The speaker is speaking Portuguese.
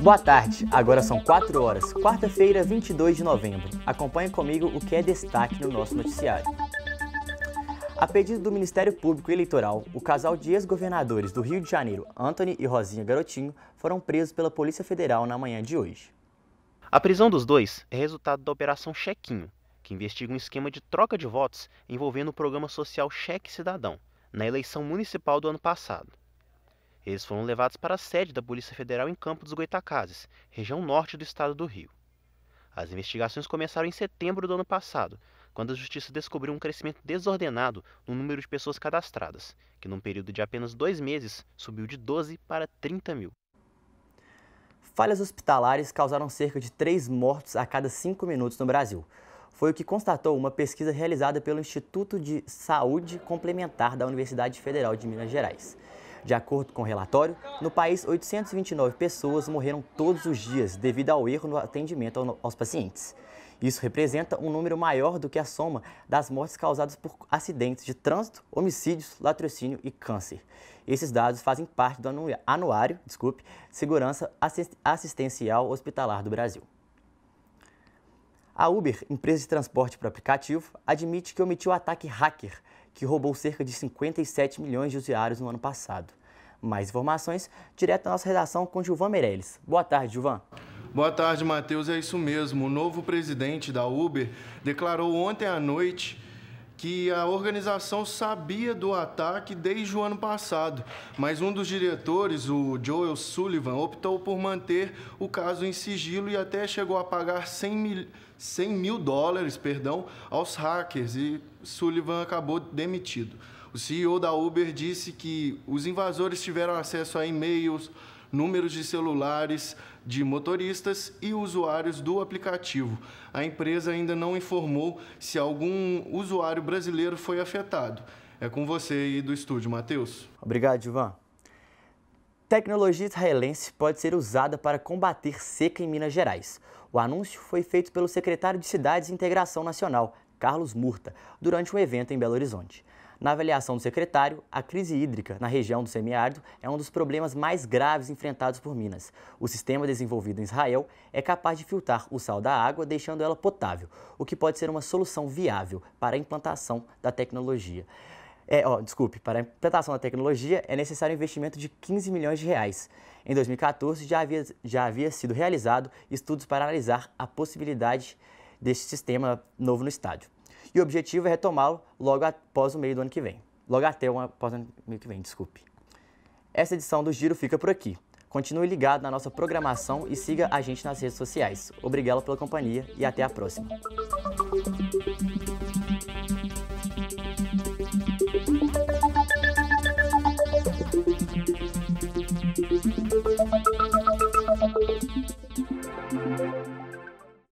Boa tarde, agora são 4 horas, quarta-feira, 22 de novembro. Acompanhe comigo o que é destaque no nosso noticiário. A pedido do Ministério Público Eleitoral, o casal de ex-governadores do Rio de Janeiro, Anthony e Rosinha Garotinho, foram presos pela Polícia Federal na manhã de hoje. A prisão dos dois é resultado da Operação Chequinho, que investiga um esquema de troca de votos envolvendo o programa social Cheque Cidadão, na eleição municipal do ano passado. Eles foram levados para a sede da Polícia Federal em Campos dos Goitacazes, região norte do estado do Rio. As investigações começaram em setembro do ano passado, quando a justiça descobriu um crescimento desordenado no número de pessoas cadastradas, que num período de apenas dois meses subiu de 12 para 30 mil. Falhas hospitalares causaram cerca de três mortos a cada cinco minutos no Brasil. Foi o que constatou uma pesquisa realizada pelo Instituto de Saúde Complementar da Universidade Federal de Minas Gerais. De acordo com o relatório, no país 829 pessoas morreram todos os dias devido ao erro no atendimento aos pacientes. Isso representa um número maior do que a soma das mortes causadas por acidentes de trânsito, homicídios, latrocínio e câncer. Esses dados fazem parte do anuário, desculpe, Segurança Assistencial Hospitalar do Brasil. A Uber, empresa de transporte por aplicativo, admite que omitiu o ataque hacker, que roubou cerca de 57 milhões de usuários no ano passado. Mais informações direto à nossa redação com Gilvan Meirelles. Boa tarde, Gilvan. Boa tarde, Matheus. É isso mesmo. O novo presidente da Uber declarou ontem à noite que a organização sabia do ataque desde o ano passado, mas um dos diretores, o Joel Sullivan, optou por manter o caso em sigilo e até chegou a pagar 100 mil, 100 mil dólares perdão, aos hackers e Sullivan acabou demitido. O CEO da Uber disse que os invasores tiveram acesso a e-mails, números de celulares de motoristas e usuários do aplicativo. A empresa ainda não informou se algum usuário brasileiro foi afetado. É com você aí do estúdio, Matheus. Obrigado, Ivan. Tecnologia israelense pode ser usada para combater seca em Minas Gerais. O anúncio foi feito pelo secretário de Cidades e Integração Nacional, Carlos Murta, durante um evento em Belo Horizonte. Na avaliação do secretário, a crise hídrica na região do semiárido é um dos problemas mais graves enfrentados por Minas. O sistema desenvolvido em Israel é capaz de filtrar o sal da água, deixando ela potável, o que pode ser uma solução viável para a implantação da tecnologia. É, ó, desculpe, para a implantação da tecnologia é necessário um investimento de 15 milhões de reais. Em 2014 já havia, já havia sido realizado estudos para analisar a possibilidade deste sistema novo no estádio e o objetivo é retomá-lo logo após o meio do ano que vem. Logo até o após o ano que vem, desculpe. Essa edição do Giro fica por aqui. Continue ligado na nossa programação e siga a gente nas redes sociais. Obrigado pela companhia e até a próxima. Thank you.